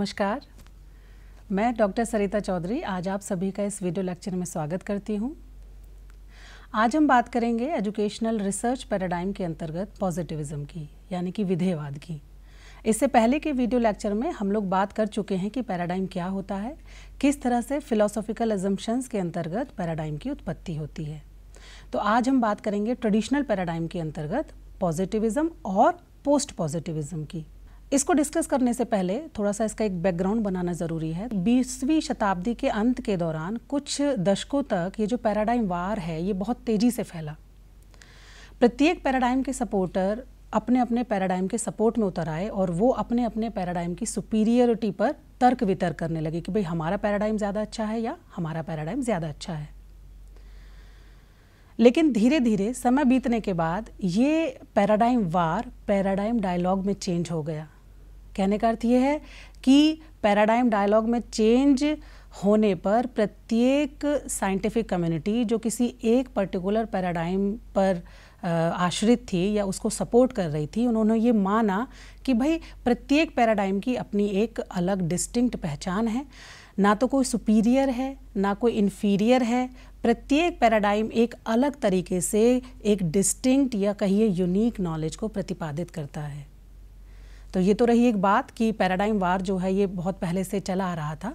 नमस्कार मैं डॉक्टर सरिता चौधरी आज आप सभी का इस वीडियो लेक्चर में स्वागत करती हूँ आज हम बात करेंगे एजुकेशनल रिसर्च पैराडाइम के अंतर्गत पॉजिटिविज्म की यानी कि विधेयवाद की इससे पहले के वीडियो लेक्चर में हम लोग बात कर चुके हैं कि पैराडाइम क्या होता है किस तरह से फिलोसॉफिकल एजम्पन्स के अंतर्गत पैराडाइम की उत्पत्ति होती है तो आज हम बात करेंगे ट्रेडिशनल पैराडाइम के अंतर्गत पॉजिटिविज्म और पोस्ट पॉजिटिविज्म की इसको डिस्कस करने से पहले थोड़ा सा इसका एक बैकग्राउंड बनाना ज़रूरी है बीसवीं शताब्दी के अंत के दौरान कुछ दशकों तक ये जो पैराडाइम वार है ये बहुत तेज़ी से फैला प्रत्येक पैराडाइम के सपोर्टर अपने अपने पैराडाइम के सपोर्ट में उतर आए और वो अपने अपने पैराडाइम की सुपीरियरिटी पर तर्क वितर्क करने लगे कि भाई हमारा पैराडाइम ज़्यादा अच्छा है या हमारा पैराडाइम ज़्यादा अच्छा है लेकिन धीरे धीरे समय बीतने के बाद ये पैराडाइम वार पैराडाइम डायलॉग में चेंज हो गया कहने का अर्थ ये है कि पैराडाइम डायलॉग में चेंज होने पर प्रत्येक साइंटिफिक कम्युनिटी जो किसी एक पर्टिकुलर पैराडाइम पर आश्रित थी या उसको सपोर्ट कर रही थी उन्होंने ये माना कि भाई प्रत्येक पैराडाइम की अपनी एक अलग डिस्टिंक्ट पहचान है ना तो कोई सुपीरियर है ना कोई इन्फीरियर है प्रत्येक पैराडाइम एक अलग तरीके से एक डिस्टिंक्ट या कहिए यूनिक नॉलेज को प्रतिपादित करता है तो ये तो रही एक बात कि पैराडाइम वार जो है ये बहुत पहले से चला आ रहा था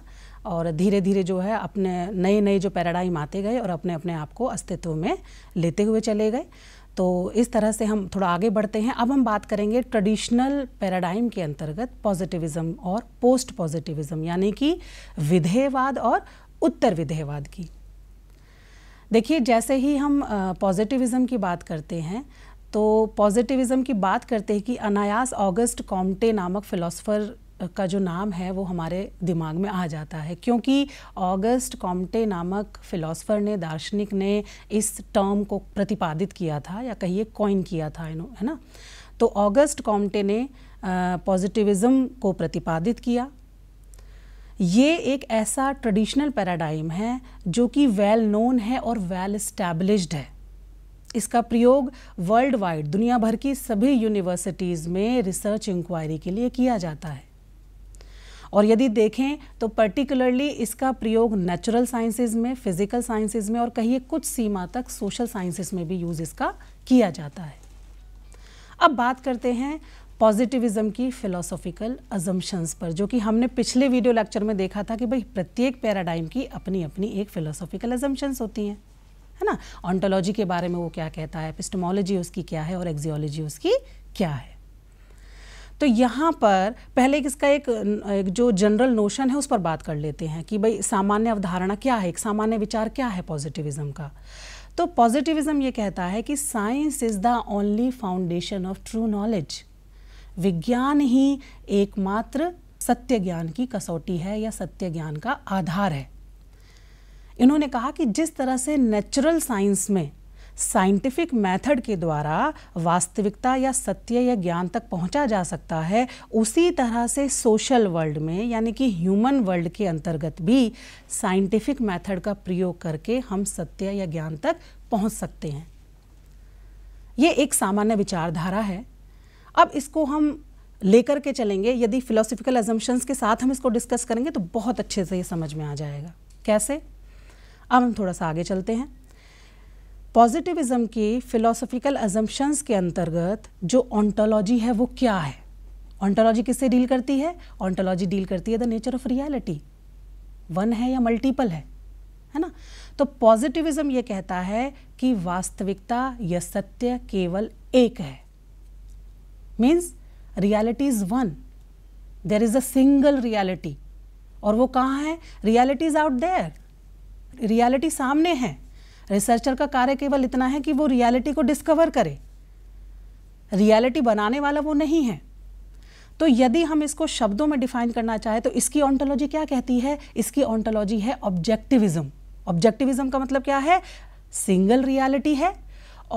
और धीरे धीरे जो है अपने नए नए जो पैराडाइम आते गए और अपने अपने आप को अस्तित्व में लेते हुए चले गए तो इस तरह से हम थोड़ा आगे बढ़ते हैं अब हम बात करेंगे ट्रेडिशनल पैराडाइम के अंतर्गत पॉजिटिविज्म और पोस्ट पॉजिटिविज्म यानी कि विधेयवाद और उत्तर विधेयवाद की देखिए जैसे ही हम पॉजिटिविज़्म की बात करते हैं तो पॉजिटिविज़म की बात करते हैं कि अनायास ऑगस्ट कॉम्टे नामक फ़िलासफ़र का जो नाम है वो हमारे दिमाग में आ जाता है क्योंकि ऑगस्ट कॉम्टे नामक फ़िलासफ़र ने दार्शनिक ने इस टर्म को प्रतिपादित किया था या कहिए कॉइन किया था इन्हों है ना तो ऑगस्ट कॉम्टे ने पॉजिटिविज़म को प्रतिपादित किया ये एक ऐसा ट्रेडिशनल पैराडाइम है जो कि वेल नोन है और वेल स्टैब्लिश्ड है इसका प्रयोग वर्ल्ड वाइड दुनिया भर की सभी यूनिवर्सिटीज़ में रिसर्च इंक्वायरी के लिए किया जाता है और यदि देखें तो पर्टिकुलरली इसका प्रयोग नेचुरल साइंसेज में फिजिकल साइंसेज में और कहिए कुछ सीमा तक सोशल साइंसेज में भी यूज़ इसका किया जाता है अब बात करते हैं पॉजिटिविज्म की फिलोसॉफिकल अजम्पन्स पर जो कि हमने पिछले वीडियो लेक्चर में देखा था कि भाई प्रत्येक पैराडाइम की अपनी अपनी एक फ़िलोसॉफिकल अजम्पन्स होती हैं है ना ऑन्टोलॉजी के बारे में वो क्या कहता है पिस्टमोलॉजी उसकी क्या है और एक्जियोलॉजी उसकी क्या है तो यहाँ पर पहले इसका एक, एक जो जनरल नोशन है उस पर बात कर लेते हैं कि भाई सामान्य अवधारणा क्या है एक सामान्य विचार क्या है पॉजिटिविज्म का तो पॉजिटिविज्म ये कहता है कि science is the only foundation of true knowledge विज्ञान ही एकमात्र सत्य ज्ञान की कसौटी है या सत्य ज्ञान का आधार है इन्होंने कहा कि जिस तरह से नेचुरल साइंस में साइंटिफिक मेथड के द्वारा वास्तविकता या सत्य या ज्ञान तक पहुंचा जा सकता है उसी तरह से सोशल वर्ल्ड में यानी कि ह्यूमन वर्ल्ड के अंतर्गत भी साइंटिफिक मेथड का प्रयोग करके हम सत्य या ज्ञान तक पहुंच सकते हैं ये एक सामान्य विचारधारा है अब इसको हम लेकर के चलेंगे यदि फिलोसफिकल एजम्पन्स के साथ हम इसको डिस्कस करेंगे तो बहुत अच्छे से ये समझ में आ जाएगा कैसे अब हम थोड़ा सा आगे चलते हैं पॉजिटिविज्म की फिलोसफिकल अजम्पन्स के अंतर्गत जो ऑन्टोलॉजी है वो क्या है ऑन्टोलॉजी किससे डील करती है ऑन्टोलॉजी डील करती है the nature of reality one है या मल्टीपल है है ना तो पॉजिटिविज्म ये कहता है कि वास्तविकता या सत्य केवल एक है means reality is one there is a single reality और वो कहाँ है reality is out there reality सामने है रिसर्चर का कार्य केवल इतना है कि वो रियलिटी को डिस्कवर करे रियलिटी बनाने वाला वो नहीं है तो यदि हम इसको शब्दों में डिफाइन करना चाहें तो इसकी ऑन्टोलॉजी क्या कहती है इसकी ऑन्टोलॉजी है ऑब्जेक्टिविज्म ऑब्जेक्टिविज्म का मतलब क्या है सिंगल रियलिटी है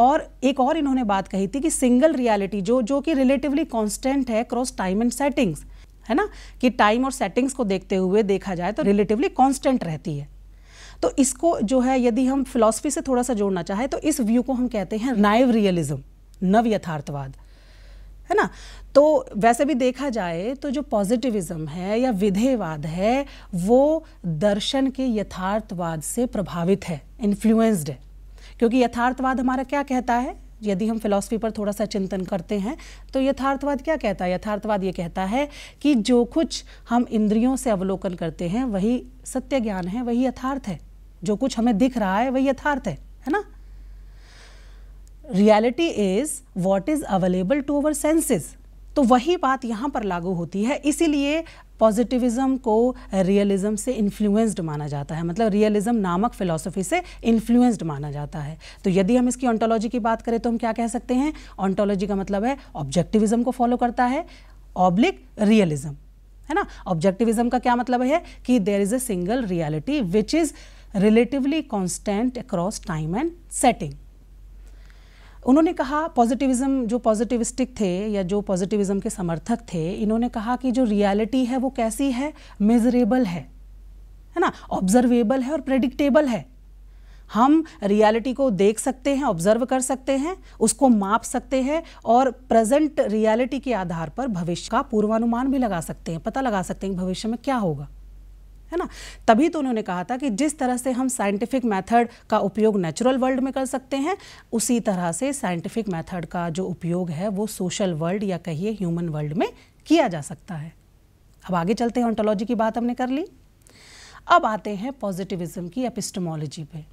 और एक और इन्होंने बात कही थी कि सिंगल रियलिटी जो जो कि रिलेटिवली कांस्टेंट है क्रॉस टाइम एंड सेटिंग्स है ना कि टाइम और सेटिंग्स को देखते हुए देखा जाए तो रिलेटिवली कांस्टेंट रहती है तो इसको जो है यदि हम फिलॉसफी से थोड़ा सा जोड़ना चाहें तो इस व्यू को हम कहते हैं नाइव रियलिज्म नव यथार्थवाद है ना तो वैसे भी देखा जाए तो जो पॉजिटिविज्म है या विधेयवाद है वो दर्शन के यथार्थवाद से प्रभावित है इन्फ्लुएंस्ड है क्योंकि यथार्थवाद हमारा क्या कहता है यदि हम फिलॉसफी पर थोड़ा सा चिंतन करते हैं तो यथार्थवाद क्या कहता है यथार्थवाद ये कहता है कि जो कुछ हम इंद्रियों से अवलोकन करते हैं वही सत्य ज्ञान है वही यथार्थ है जो कुछ हमें दिख रहा है वह यथार्थ है है ना reality is what is available to our senses तो वही बात यहां पर लागू होती है इसीलिए पॉजिटिविज्म को रियलिज्म से इन्फ्लुएंस्ड माना जाता है मतलब रियलिज्म नामक फिलॉसफी से इन्फ्लुएंस्ड माना जाता है तो यदि हम इसकी ऑन्टोलॉजी की बात करें तो हम क्या कह सकते हैं ऑन्टोलॉजी का मतलब है ऑब्जेक्टिविज्म को फॉलो करता है ऑब्लिक रियलिज्म है ना ऑब्जेक्टिविज्म का क्या मतलब है कि there is a single reality which is relatively constant across time and setting उन्होंने कहा पॉजिटिविज्म जो पॉजिटिविस्टिक थे या जो पॉजिटिविज्म के समर्थक थे इन्होंने कहा कि जो रियलिटी है वो कैसी है मेजरेबल है है ना ऑब्जर्वेबल है और प्रेडिक्टेबल है हम रियलिटी को देख सकते हैं ऑब्जर्व कर सकते हैं उसको माप सकते हैं और प्रेजेंट रियलिटी के आधार पर भविष्य का पूर्वानुमान भी लगा सकते हैं पता लगा सकते हैं भविष्य में क्या होगा है ना तभी तो उन्होंने कहा था कि जिस तरह से हम साइंटिफिक मेथड का उपयोग नेचुरल वर्ल्ड में कर सकते हैं उसी तरह से साइंटिफिक मेथड का जो उपयोग है वो सोशल वर्ल्ड या कहिए ह्यूमन वर्ल्ड में किया जा सकता है अब आगे चलते हैं ऑन्टोलॉजी की बात हमने कर ली अब आते हैं पॉजिटिविज्म की एपिस्टमोलॉजी पे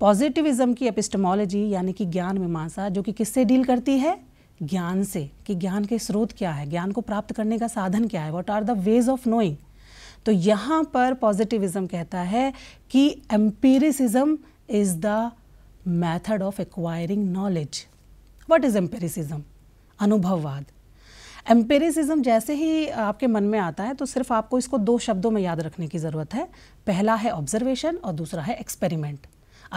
पॉजिटिविज्म की एपिस्टमोलॉजी यानी कि ज्ञान मीमांसा जो कि किससे डील करती है ज्ञान से कि ज्ञान के स्रोत क्या है ज्ञान को प्राप्त करने का साधन क्या है what are the ways of knowing तो यहाँ पर पॉजिटिविज्म कहता है कि empiricism is the method of acquiring knowledge what is empiricism अनुभववाद एम्पेरिसिज्म जैसे ही आपके मन में आता है तो सिर्फ आपको इसको दो शब्दों में याद रखने की ज़रूरत है पहला है ऑब्जर्वेशन और दूसरा है एक्सपेरिमेंट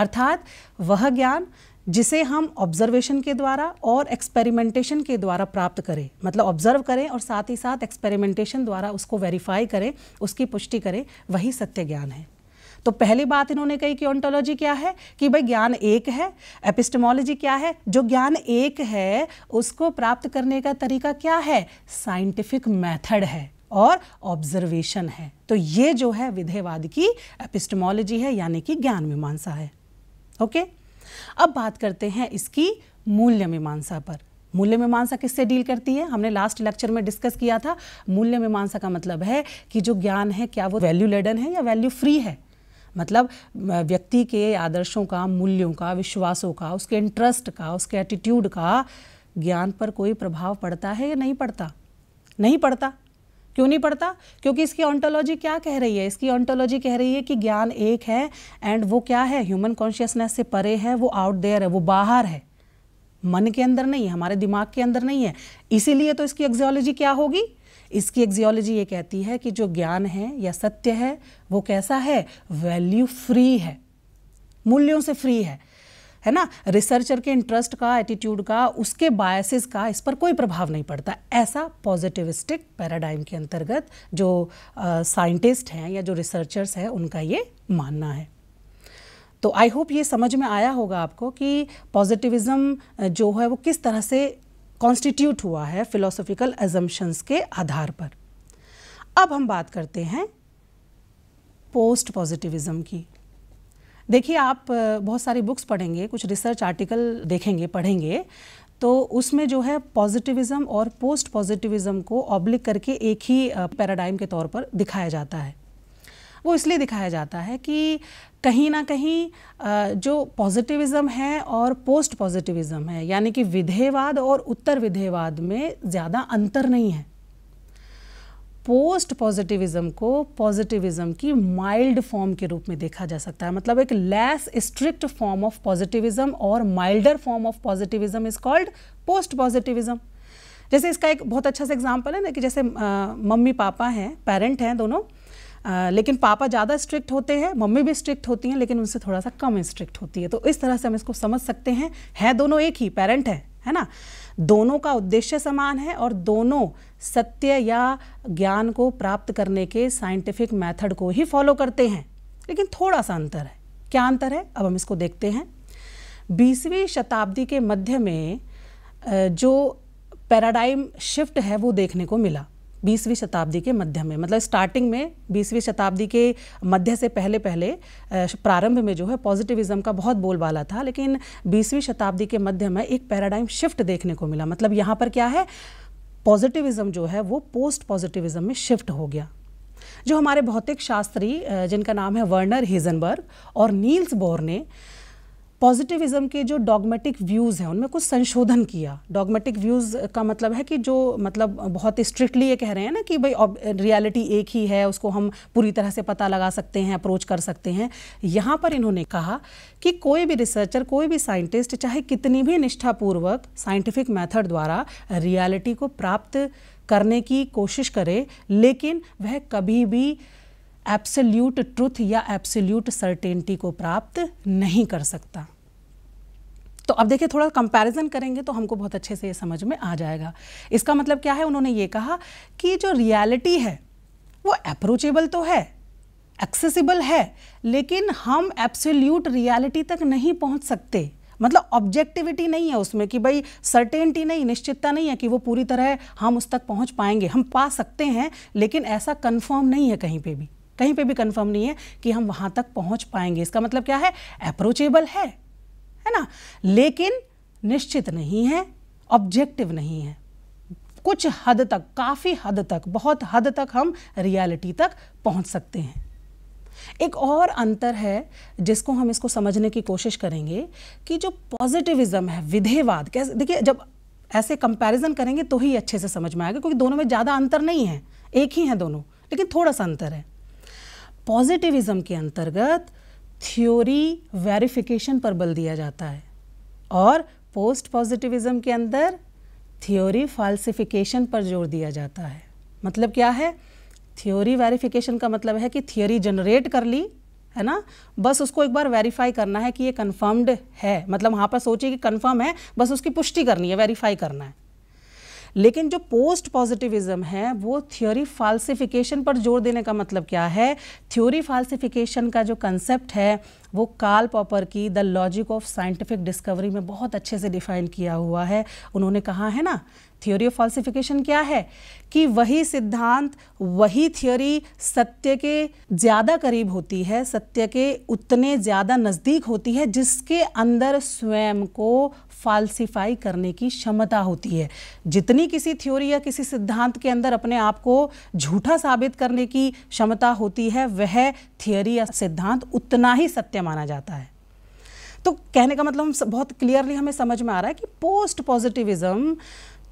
अर्थात वह ज्ञान जिसे हम ऑब्जर्वेशन के द्वारा और एक्सपेरिमेंटेशन के द्वारा प्राप्त करें मतलब ऑब्जर्व करें और साथ ही साथ एक्सपेरिमेंटेशन द्वारा उसको वेरीफाई करें उसकी पुष्टि करें वही सत्य ज्ञान है तो पहली बात इन्होंने कही कि ऑन्टोलॉजी क्या है कि भाई ज्ञान एक है एपिस्टमोलॉजी क्या है जो ज्ञान एक है उसको प्राप्त करने का तरीका क्या है साइंटिफिक मेथड है और ऑब्जर्वेशन है तो ये जो है विधेयवाद की एपिस्टमोलॉजी है यानी कि ज्ञान मीमांसा है ओके okay? अब बात करते हैं इसकी मूल्य मीमांसा पर मूल्य मीमांसा किससे डील करती है हमने लास्ट लेक्चर में डिस्कस किया था मूल्य मीमांसा का मतलब है कि जो ज्ञान है क्या वो वैल्यू लेडन है या वैल्यू फ्री है मतलब व्यक्ति के आदर्शों का मूल्यों का विश्वासों का उसके इंटरेस्ट का उसके एटीट्यूड का ज्ञान पर कोई प्रभाव पड़ता है या नहीं पड़ता नहीं पड़ता क्यों नहीं पढ़ता क्योंकि इसकी ऑन्टोलॉजी क्या कह रही है इसकी ऑन्टोलॉजी कह रही है कि ज्ञान एक है एंड वो क्या है ह्यूमन कॉन्शियसनेस से परे है वो आउट देयर है वो बाहर है मन के अंदर नहीं है हमारे दिमाग के अंदर नहीं है इसीलिए तो इसकी एक्जियोलॉजी क्या होगी इसकी एक्जियोलॉजी ये कहती है कि जो ज्ञान है या सत्य है वो कैसा है वैल्यू फ्री है मूल्यों से फ्री है है ना रिसर्चर के इंटरेस्ट का एटीट्यूड का उसके बायसेस का इस पर कोई प्रभाव नहीं पड़ता ऐसा पॉजिटिविस्टिक पैराडाइम के अंतर्गत जो साइंटिस्ट हैं या जो रिसर्चर्स हैं उनका ये मानना है तो आई होप ये समझ में आया होगा आपको कि पॉजिटिविज़्म जो है वो किस तरह से कॉन्स्टिट्यूट हुआ है फिलोसॉफिकल एजम्पन्स के आधार पर अब हम बात करते हैं पोस्ट पॉजिटिविज़्म की देखिए आप बहुत सारी बुक्स पढ़ेंगे कुछ रिसर्च आर्टिकल देखेंगे पढ़ेंगे तो उसमें जो है पॉजिटिविज़्म और पोस्ट पॉजिटिविज़म को ऑब्लिक करके एक ही पैराडाइम के तौर पर दिखाया जाता है वो इसलिए दिखाया जाता है कि कहीं ना कहीं जो पॉजिटिविज़्म है और पोस्ट पॉजिटिविज़्म है यानी कि विधेयवाद और उत्तर विधेयवाद में ज़्यादा अंतर नहीं है पोस्ट पॉजिटिविज्म को पॉजिटिविज्म की माइल्ड फॉर्म के रूप में देखा जा सकता है मतलब एक less strict form of positivism और milder form of positivism is called post positivism जैसे इसका एक बहुत अच्छा सा एग्जाम्पल है ना कि जैसे आ, मम्मी पापा हैं पेरेंट हैं दोनों आ, लेकिन पापा ज़्यादा स्ट्रिक्ट होते हैं मम्मी भी स्ट्रिक्ट होती हैं लेकिन उनसे थोड़ा सा कम स्ट्रिक्ट होती है तो इस तरह से हम इसको समझ सकते हैं हैं दोनों एक ही पेरेंट हैं है ना दोनों का उद्देश्य समान है और दोनों सत्य या ज्ञान को प्राप्त करने के साइंटिफिक मेथड को ही फॉलो करते हैं लेकिन थोड़ा सा अंतर है क्या अंतर है अब हम इसको देखते हैं बीसवीं शताब्दी के मध्य में जो पैराडाइम शिफ्ट है वो देखने को मिला बीसवीं शताब्दी के मध्य में मतलब स्टार्टिंग में बीसवीं शताब्दी के मध्य से पहले पहले प्रारंभ में जो है पॉजिटिविज्म का बहुत बोलबाला था लेकिन बीसवीं शताब्दी के मध्य में एक पैराडाइम शिफ्ट देखने को मिला मतलब यहाँ पर क्या है पॉजिटिविज्म जो है वो पोस्ट पॉजिटिविज्म में शिफ्ट हो गया जो हमारे भौतिक शास्त्री जिनका नाम है वर्नर हिजनबर्ग और नील्स बोर ने पॉजिटिविज्म के जो डॉगमेटिक व्यूज़ हैं उनमें कुछ संशोधन किया डॉगमेटिक व्यूज़ का मतलब है कि जो मतलब बहुत स्ट्रिक्टली ये कह रहे हैं ना कि भाई रियलिटी एक ही है उसको हम पूरी तरह से पता लगा सकते हैं अप्रोच कर सकते हैं यहाँ पर इन्होंने कहा कि कोई भी रिसर्चर कोई भी साइंटिस्ट चाहे कितनी भी निष्ठापूर्वक साइंटिफिक मैथड द्वारा रियालिटी को प्राप्त करने की कोशिश करे लेकिन वह कभी भी एब्सल्यूट ट्रुथ या एब्सल्यूट सर्टेनिटी को प्राप्त नहीं कर सकता तो अब देखिए थोड़ा कंपैरिजन करेंगे तो हमको बहुत अच्छे से ये समझ में आ जाएगा इसका मतलब क्या है उन्होंने ये कहा कि जो रियलिटी है वो अप्रोचेबल तो है एक्सेसिबल है लेकिन हम एब्सोल्यूट रियलिटी तक नहीं पहुंच सकते मतलब ऑब्जेक्टिविटी नहीं है उसमें कि भाई सर्टेनिटी नहीं निश्चितता नहीं है कि वो पूरी तरह हम उस तक पहुंच पाएंगे हम पा सकते हैं लेकिन ऐसा कंफर्म नहीं है कहीं पे भी कहीं पे भी कंफर्म नहीं है कि हम वहाँ तक पहुँच पाएंगे इसका मतलब क्या है अप्रोचेबल है है ना लेकिन निश्चित नहीं है ऑब्जेक्टिव नहीं है कुछ हद तक काफ़ी हद तक बहुत हद तक हम रियलिटी तक पहुंच सकते हैं एक और अंतर है जिसको हम इसको समझने की कोशिश करेंगे कि जो पॉजिटिविज्म है विधेयवाद कैसे देखिए जब ऐसे कंपैरिजन करेंगे तो ही अच्छे से समझ में आएगा क्योंकि दोनों में ज़्यादा अंतर नहीं है एक ही है दोनों लेकिन थोड़ा सा अंतर है पॉजिटिविज्म के अंतर्गत थ्योरी वेरिफिकेशन पर बल दिया जाता है और पोस्ट पॉजिटिविज्म के अंदर थ्योरी फाल्सिफिकेशन पर जोर दिया जाता है मतलब क्या है थ्योरी वेरिफिकेशन का मतलब है कि थ्योरी जनरेट कर ली है ना बस उसको एक बार वेरीफाई करना है कि ये कन्फर्म्ड है मतलब वहाँ पर सोचिए कि कन्फर्म है बस उसकी पुष्टि करनी है वेरीफाई करना है लेकिन जो पोस्ट पॉजिटिविज्म है वो थ्योरी फाल्सिफिकेशन पर जोर देने का मतलब क्या है थ्योरी फाल्सिफिकेशन का जो कंसेप्ट है वो कार्ल पॉपर की the logic of scientific discovery में बहुत अच्छे से डिफाइन किया हुआ है उन्होंने कहा है ना थ्योरी ऑफ फॉल्सिफिकेशन क्या है कि वही सिद्धांत वही थ्योरी सत्य के ज़्यादा करीब होती है सत्य के उतने ज़्यादा नज़दीक होती है जिसके अंदर स्वयं को फाल्सिफाई करने की क्षमता होती है जितनी किसी थ्योरी या किसी सिद्धांत के अंदर अपने आप को झूठा साबित करने की क्षमता होती है वह थियोरी या सिद्धांत उतना ही सत्य माना जाता है तो कहने का मतलब बहुत क्लियरली हमें समझ में आ रहा है कि पोस्ट पॉजिटिविज़्म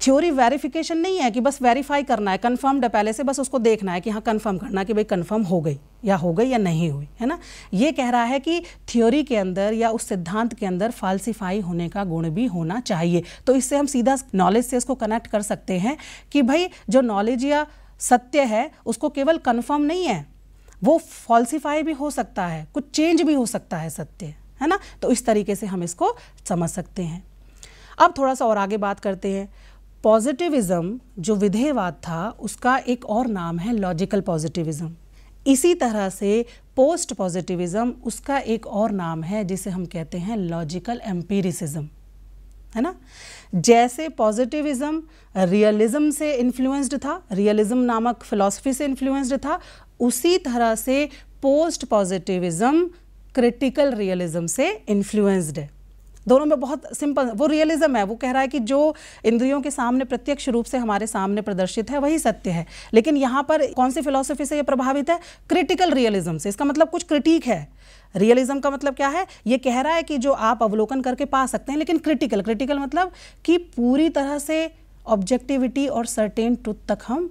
थ्योरी वेरिफिकेशन नहीं है कि बस वेरीफाई करना है कन्फर्म है पहले से बस उसको देखना है कि हाँ कन्फर्म करना कि भाई कन्फर्म हो गई या हो गई या नहीं हुई है ना ये कह रहा है कि थ्योरी के अंदर या उस सिद्धांत के अंदर फालसीफाई होने का गुण भी होना चाहिए तो इससे हम सीधा नॉलेज से इसको कनेक्ट कर सकते हैं कि भाई जो नॉलेज या सत्य है उसको केवल कन्फर्म नहीं है वो फॉल्सिफाई भी हो सकता है कुछ चेंज भी हो सकता है सत्य है ना तो इस तरीके से हम इसको समझ सकते हैं अब थोड़ा सा और आगे बात करते हैं पॉजिटिविज्म जो विधेयवाद था उसका एक और नाम है लॉजिकल पॉजिटिविज्म इसी तरह से पोस्ट पॉजिटिविज्म उसका एक और नाम है जिसे हम कहते हैं लॉजिकल एम्पीरिसिज्म है ना जैसे पॉजिटिविज्म रियलिज्म से इन्फ्लुएंस्ड था रियलिज्म नामक फिलॉसफी से इन्फ्लुएंस्ड था उसी तरह से पोस्ट पॉजिटिविज्म क्रिटिकल रियलिज्म से इन्फ्लुएंस्ड है दोनों में बहुत सिंपल वो रियलिज्म है वो कह रहा है कि जो इंद्रियों के सामने प्रत्यक्ष रूप से हमारे सामने प्रदर्शित है वही सत्य है लेकिन यहाँ पर कौन सी फिलोसफी से ये प्रभावित है क्रिटिकल रियलिज्म से इसका मतलब कुछ क्रिटिक है रियलिज्म का मतलब क्या है ये कह रहा है कि जो आप अवलोकन करके पा सकते हैं लेकिन क्रिटिकल क्रिटिकल मतलब कि पूरी तरह से ऑब्जेक्टिविटी और सर्टेन ट्रुथ तक हम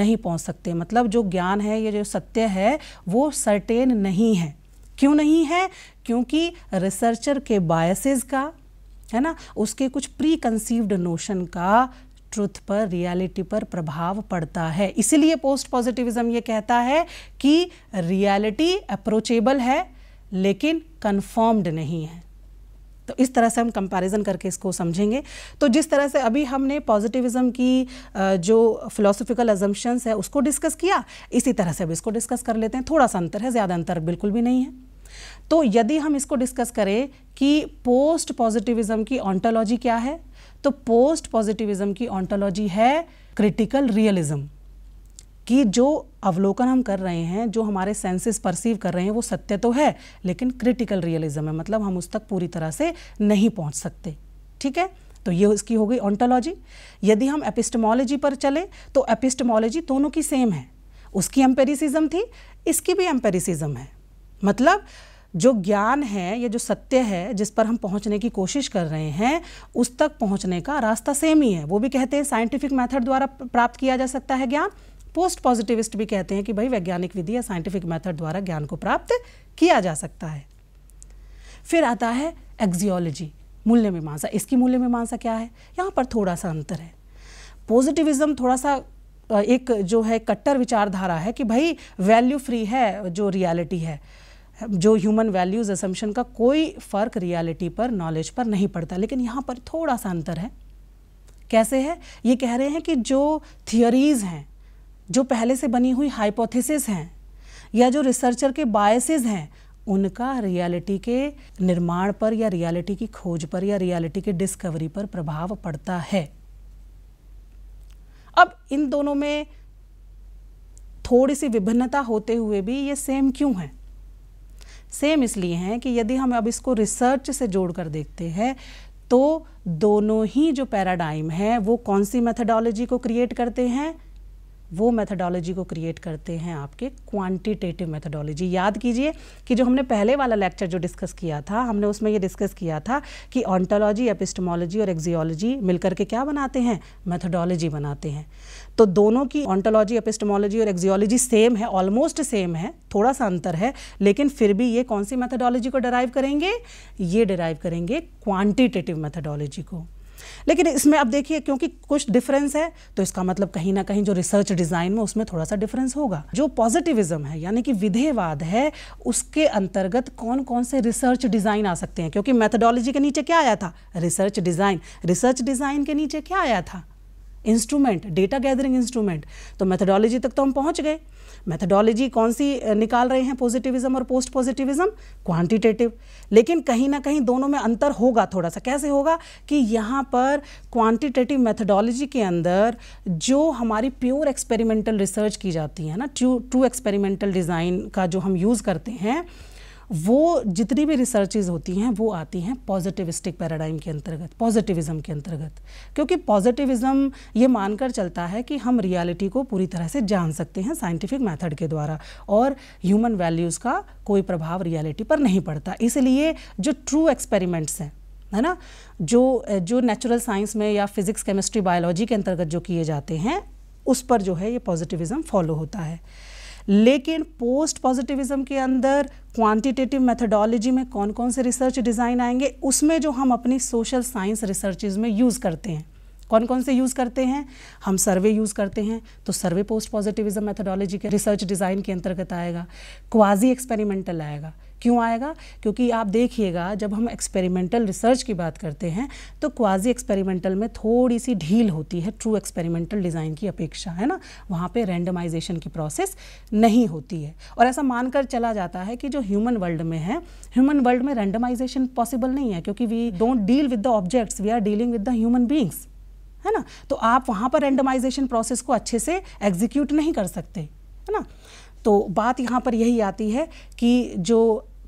नहीं पहुंच सकते मतलब जो ज्ञान है ये जो सत्य है वो सर्टेन नहीं है क्यों नहीं है क्योंकि रिसर्चर के बायसेस का है ना उसके कुछ प्री कंसीव्ड नोशन का ट्रुथ पर रियलिटी पर प्रभाव पड़ता है इसीलिए पोस्ट पॉजिटिविज्म ये कहता है कि रियलिटी अप्रोचेबल है लेकिन कन्फर्म्ड नहीं है तो इस तरह से हम कंपैरिजन करके इसको समझेंगे तो जिस तरह से अभी हमने पॉजिटिविज्म की जो फिलोसफिकल एजम्पन्स है उसको डिस्कस किया इसी तरह से अब इसको डिस्कस कर लेते हैं थोड़ा सा अंतर है ज़्यादा अंतर बिल्कुल भी नहीं है तो यदि हम इसको डिस्कस करें कि पोस्ट पॉजिटिविज्म की ऑन्टोलॉजी क्या है तो पोस्ट पॉजिटिविज्म की ऑन्टोलॉजी है क्रिटिकल रियलिज्म कि जो अवलोकन हम कर रहे हैं जो हमारे सेंसेस परसीव कर रहे हैं वो सत्य तो है लेकिन क्रिटिकल रियलिज्म है मतलब हम उस तक पूरी तरह से नहीं पहुंच सकते ठीक है तो ये उसकी हो गई ऑन्टोलॉजी यदि हम एपिस्टमोलॉजी पर चले तो एपिस्टमोलॉजी दोनों की सेम है उसकी एम्पेरिसिज्म थी इसकी भी एम्पेरिसिज्म है मतलब जो ज्ञान है या जो सत्य है जिस पर हम पहुंचने की कोशिश कर रहे हैं उस तक पहुंचने का रास्ता सेम ही है वो भी कहते हैं साइंटिफिक मेथड द्वारा प्राप्त किया जा सकता है ज्ञान पोस्ट पॉजिटिविस्ट भी कहते हैं कि भाई वैज्ञानिक विधि या साइंटिफिक मेथड द्वारा ज्ञान को प्राप्त किया जा सकता है फिर आता है एक्जियोलॉजी मूल्य मीमांसा इसकी मूल्य मीमांसा क्या है यहाँ पर थोड़ा सा अंतर है पॉजिटिविज्म थोड़ा सा एक जो है कट्टर विचारधारा है कि भाई वैल्यू फ्री है जो रियलिटी है जो ह्यूमन वैल्यूज़ असम्पशन का कोई फ़र्क रियलिटी पर नॉलेज पर नहीं पड़ता लेकिन यहाँ पर थोड़ा सा अंतर है कैसे है ये कह रहे हैं कि जो थियोरीज़ हैं जो पहले से बनी हुई हाइपोथेसिस हैं या जो रिसर्चर के बायसेस हैं उनका रियलिटी के निर्माण पर या रियलिटी की खोज पर या रियलिटी के डिस्कवरी पर प्रभाव पड़ता है अब इन दोनों में थोड़ी सी विभिन्नता होते हुए भी ये सेम क्यों है सेम इसलिए हैं कि यदि हम अब इसको रिसर्च से जोड़ कर देखते हैं तो दोनों ही जो पैराडाइम है वो कौन सी मेथडोलॉजी को क्रिएट करते हैं वो मेथडोलॉजी को क्रिएट करते हैं आपके क्वांटिटेटिव मेथडोलॉजी याद कीजिए कि जो हमने पहले वाला लेक्चर जो डिस्कस किया था हमने उसमें ये डिस्कस किया था कि ऑन्टोलॉजी एपिस्टमोलॉजी और एक्जियोलॉजी मिलकर के क्या बनाते हैं मेथडोलॉजी बनाते हैं तो दोनों की ऑन्टोलॉजी एपिस्टमोलॉजी और एक्जियोलॉजी सेम है ऑलमोस्ट सेम है थोड़ा सा अंतर है लेकिन फिर भी ये कौन सी मेथडोलॉजी को डराइव करेंगे ये डराइव करेंगे क्वांटिटेटिव मेथडोलॉजी को लेकिन इसमें अब देखिए क्योंकि कुछ डिफरेंस है तो इसका मतलब कहीं ना कहीं जो रिसर्च डिज़ाइन में उसमें थोड़ा सा डिफरेंस होगा जो पॉजिटिविज्म है यानी कि विधेयवाद है उसके अंतर्गत कौन कौन से रिसर्च डिज़ाइन आ सकते हैं क्योंकि मैथडोलॉजी के नीचे क्या आया था रिसर्च डिज़ाइन रिसर्च डिज़ाइन के नीचे क्या आया था इंस्ट्रूमेंट डेटा गैदरिंग इंस्ट्रूमेंट तो मैथडोलॉजी तक तो हम पहुंच गए मैथडोलॉजी कौन सी निकाल रहे हैं पॉजिटिविज्म और पोस्ट पॉजिटिविज्म क्वांटिटेटिव लेकिन कहीं ना कहीं दोनों में अंतर होगा थोड़ा सा कैसे होगा कि यहाँ पर क्वांटिटेटिव मैथडोलॉजी के अंदर जो हमारी प्योर एक्सपेरिमेंटल रिसर्च की जाती है ना ट्रू ट्रू एक्सपेरिमेंटल डिज़ाइन का जो हम यूज़ करते हैं वो जितनी भी रिसर्चेज होती हैं वो आती हैं पॉजिटिविस्टिक पैराडाइम के अंतर्गत पॉजिटिविज्म के अंतर्गत क्योंकि पॉजिटिविज्म ये मानकर चलता है कि हम रियलिटी को पूरी तरह से जान सकते हैं साइंटिफिक मेथड के द्वारा और ह्यूमन वैल्यूज़ का कोई प्रभाव रियलिटी पर नहीं पड़ता इसलिए जो ट्रू एक्सपेरिमेंट्स हैं है ना जो जो नेचुरल साइंस में या फिज़िक्स केमिस्ट्री बायोलॉजी के अंतर्गत जो किए जाते हैं उस पर जो है ये पॉजिटिविज़्म फॉलो होता है लेकिन पोस्ट पॉजिटिविज्म के अंदर क्वांटिटेटिव मेथडोलॉजी में कौन कौन से रिसर्च डिज़ाइन आएंगे उसमें जो हम अपनी सोशल साइंस रिसर्चेज में यूज़ करते हैं कौन कौन से यूज़ करते हैं हम सर्वे यूज़ करते हैं तो सर्वे पोस्ट पॉजिटिविज्म मेथडोलॉजी के रिसर्च डिज़ाइन के अंतर्गत आएगा क्वाजी एक्सपेरिमेंटल आएगा क्यों आएगा क्योंकि आप देखिएगा जब हम एक्सपेरिमेंटल रिसर्च की बात करते हैं तो क्वाजी एक्सपेरिमेंटल में थोड़ी सी ढील होती है ट्रू एक्सपेरिमेंटल डिज़ाइन की अपेक्षा है ना वहाँ पे रेंडमाइजेशन की प्रोसेस नहीं होती है और ऐसा मानकर चला जाता है कि जो ह्यूमन वर्ल्ड में है ह्यूमन वर्ल्ड में रेंडमाइजेशन पॉसिबल नहीं है क्योंकि we don't deal with the objects we are dealing with the human beings है ना तो आप वहाँ पर रेंडमाइजेशन प्रोसेस को अच्छे से एग्जीक्यूट नहीं कर सकते है ना तो बात यहाँ पर यही आती है कि जो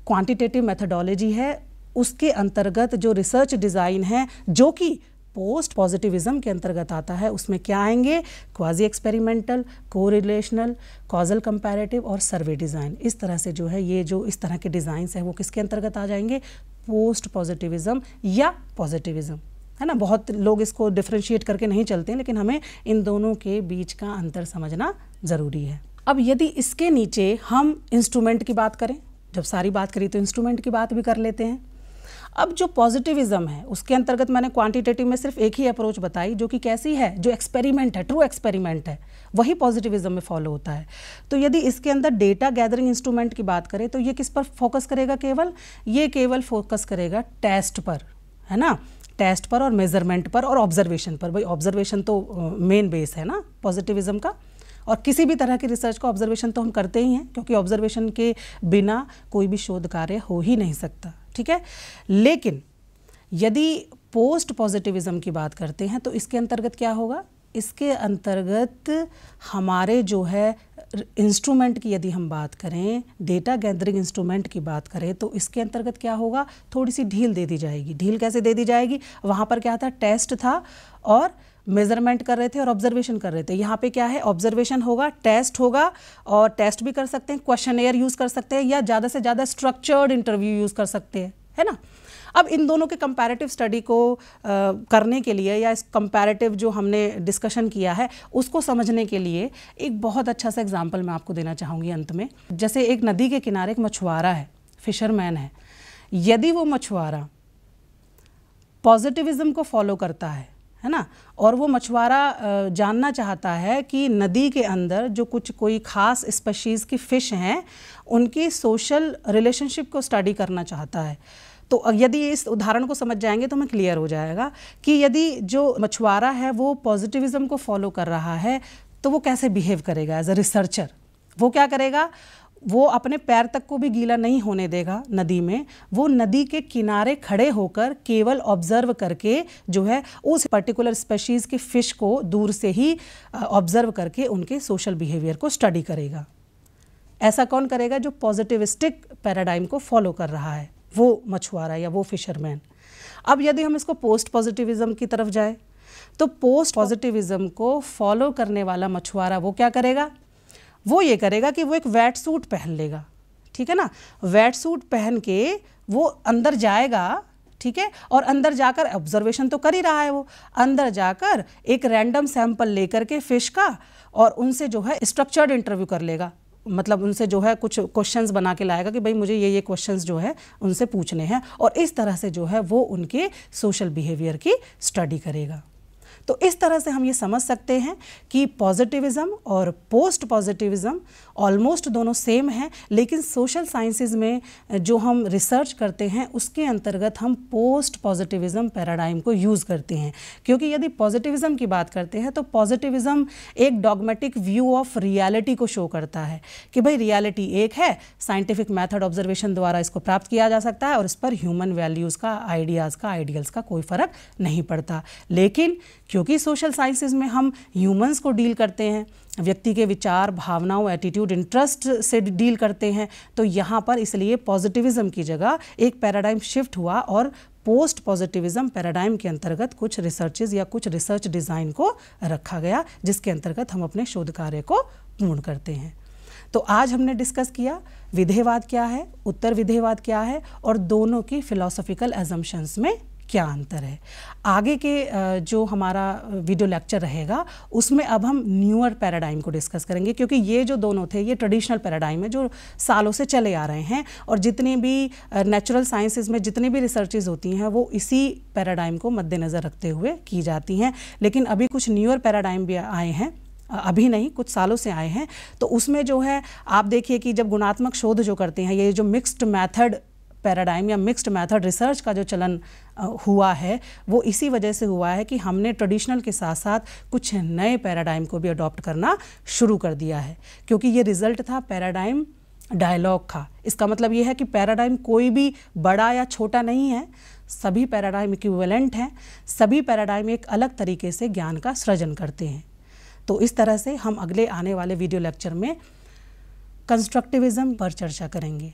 क्वांटिटेटिव मेथडोलॉजी है उसके अंतर्गत जो रिसर्च डिज़ाइन है जो कि पोस्ट पॉजिटिविज्म के अंतर्गत आता है उसमें क्या आएंगे quasi experimental correlational causal comparative और सर्वे डिज़ाइन इस तरह से जो है ये जो इस तरह के डिज़ाइंस हैं वो किसके अंतर्गत आ जाएंगे पोस्ट पॉजिटिविज्म या पॉजिटिविज्म है ना बहुत लोग इसको डिफ्रेंशिएट करके नहीं चलते लेकिन हमें इन दोनों के बीच का अंतर समझना ज़रूरी है अब यदि इसके नीचे हम इंस्ट्रूमेंट की बात करें जब सारी बात करी तो इंस्ट्रूमेंट की बात भी कर लेते हैं अब जो पॉजिटिविज्म है उसके अंतर्गत मैंने क्वांटिटेटिव में सिर्फ एक ही अप्रोच बताई जो कि कैसी है जो एक्सपेरिमेंट है ट्रू एक्सपेरिमेंट है वही पॉजिटिविज्म में फॉलो होता है तो यदि इसके अंदर डेटा गैदरिंग इंस्ट्रूमेंट की बात करें तो ये किस पर फोकस करेगा केवल ये केवल फोकस करेगा टेस्ट पर है ना टेस्ट पर और मेजरमेंट पर और ऑब्जर्वेशन पर भाई ऑब्जर्वेशन तो मेन बेस है ना पॉजिटिविज्म का और किसी भी तरह की रिसर्च का ऑब्जर्वेशन तो हम करते ही हैं क्योंकि ऑब्जर्वेशन के बिना कोई भी शोध कार्य हो ही नहीं सकता ठीक है लेकिन यदि पोस्ट पॉजिटिविज़्म की बात करते हैं तो इसके अंतर्गत क्या होगा इसके अंतर्गत हमारे जो है इंस्ट्रूमेंट की यदि हम बात करें डेटा गैदरिंग इंस्ट्रूमेंट की बात करें तो इसके अंतर्गत क्या होगा थोड़ी सी ढील दे दी जाएगी ढील कैसे दे दी जाएगी वहाँ पर क्या था टेस्ट था और मेजरमेंट कर रहे थे और ऑब्जर्वेशन कर रहे थे यहाँ पे क्या है ऑब्जर्वेशन होगा टेस्ट होगा और टेस्ट भी कर सकते हैं क्वेश्चन एयर यूज़ कर सकते हैं या ज़्यादा से ज़्यादा स्ट्रक्चर्ड इंटरव्यू यूज़ कर सकते हैं है ना अब इन दोनों के कंपैरेटिव स्टडी को आ, करने के लिए या इस कंपैरेटिव जो हमने डिस्कशन किया है उसको समझने के लिए एक बहुत अच्छा सा एग्जाम्पल मैं आपको देना चाहूँगी अंत में जैसे एक नदी के किनारे एक मछुआरा है फिशरमैन है यदि वो मछुआरा पॉजिटिविज़म को फॉलो करता है है ना और वो मछुआरा जानना चाहता है कि नदी के अंदर जो कुछ कोई ख़ास स्पेशीज़ की फ़िश हैं उनकी सोशल रिलेशनशिप को स्टडी करना चाहता है तो यदि इस उदाहरण को समझ जाएंगे तो हमें क्लियर हो जाएगा कि यदि जो मछुआरा है वो पॉजिटिविज़म को फॉलो कर रहा है तो वो कैसे बिहेव करेगा एज अ रिसर्चर वो क्या करेगा वो अपने पैर तक को भी गीला नहीं होने देगा नदी में वो नदी के किनारे खड़े होकर केवल ऑब्जर्व करके जो है उस पर्टिकुलर स्पेशीज़ के फ़िश को दूर से ही ऑब्जर्व करके उनके सोशल बिहेवियर को स्टडी करेगा ऐसा कौन करेगा जो पॉजिटिविस्टिक पैराडाइम को फॉलो कर रहा है वो मछुआरा या वो फिशरमैन अब यदि हम इसको पोस्ट पॉजिटिविज्म की तरफ जाए तो पोस्ट पॉजिटिविज़्म को फॉलो करने वाला मछुआरा वो क्या करेगा वो ये करेगा कि वो एक वेट सूट पहन लेगा ठीक है ना वेट सूट पहन के वो अंदर जाएगा ठीक है और अंदर जाकर ऑब्जर्वेशन तो कर ही रहा है वो अंदर जाकर एक रैंडम सैंपल लेकर के फिश का और उनसे जो है स्ट्रक्चर्ड इंटरव्यू कर लेगा मतलब उनसे जो है कुछ क्वेश्चंस बना के लाएगा कि भाई मुझे ये ये क्वेश्चंस जो है उनसे पूछने हैं और इस तरह से जो है वो उनके सोशल बिहेवियर की स्टडी करेगा तो इस तरह से हम ये समझ सकते हैं कि पॉजिटिविज़्म और पोस्ट पॉजिटिविज़्म ऑलमोस्ट दोनों सेम हैं लेकिन सोशल साइंसेज में जो हम रिसर्च करते हैं उसके अंतर्गत हम पोस्ट पॉजिटिविज़म पैराडाइम को यूज़ करते हैं क्योंकि यदि पॉजिटिविज़म की बात करते हैं तो पॉजिटिविज़्म एक डॉगमेटिक व्यू ऑफ रियलिटी को शो करता है कि भाई रियलिटी एक है साइंटिफिक मैथड ऑब्जर्वेशन द्वारा इसको प्राप्त किया जा सकता है और इस पर ह्यूमन वैल्यूज़ का आइडियाज़ का आइडियल्स का कोई फ़र्क नहीं पड़ता लेकिन क्योंकि सोशल साइंसेज में हम ह्यूमंस को डील करते हैं व्यक्ति के विचार भावनाओं एटीट्यूड इंटरेस्ट से डील करते हैं तो यहाँ पर इसलिए पॉजिटिविज्म की जगह एक पैराडाइम शिफ्ट हुआ और पोस्ट पॉजिटिविज्म पैराडाइम के अंतर्गत कुछ रिसर्चेज या कुछ रिसर्च डिज़ाइन को रखा गया जिसके अंतर्गत हम अपने शोध कार्य को पूर्ण करते हैं तो आज हमने डिस्कस किया विधेयवाद क्या है उत्तर विधेयवाद क्या है और दोनों की फिलोसॉफिकल एजम्पन्स में क्या अंतर है आगे के जो हमारा वीडियो लेक्चर रहेगा उसमें अब हम न्यूअर पैराडाइम को डिस्कस करेंगे क्योंकि ये जो दोनों थे ये ट्रेडिशनल पैराडाइम है जो सालों से चले आ रहे हैं और जितने भी नेचुरल साइंसेज में जितनी भी रिसर्चेज होती हैं वो इसी पैराडाइम को मद्देनज़र रखते हुए की जाती हैं लेकिन अभी कुछ न्यूअर पैराडाइम भी आए हैं अभी नहीं कुछ सालों से आए हैं तो उसमें जो है आप देखिए कि जब गुणात्मक शोध जो करते हैं ये जो मिक्स्ड मेथड पैराडाइम या मिक्स्ड मेथड रिसर्च का जो चलन हुआ है वो इसी वजह से हुआ है कि हमने ट्रेडिशनल के साथ साथ कुछ नए पैराडाइम को भी अडॉप्ट करना शुरू कर दिया है क्योंकि ये रिज़ल्ट था पैराडाइम डायलॉग का इसका मतलब ये है कि पैराडाइम कोई भी बड़ा या छोटा नहीं है सभी पैराडाइम इक्विवेलेंट हैं सभी पैराडाइम एक अलग तरीके से ज्ञान का सृजन करते हैं तो इस तरह से हम अगले आने वाले वीडियो लेक्चर में कंस्ट्रक्टिविज़्म पर चर्चा करेंगे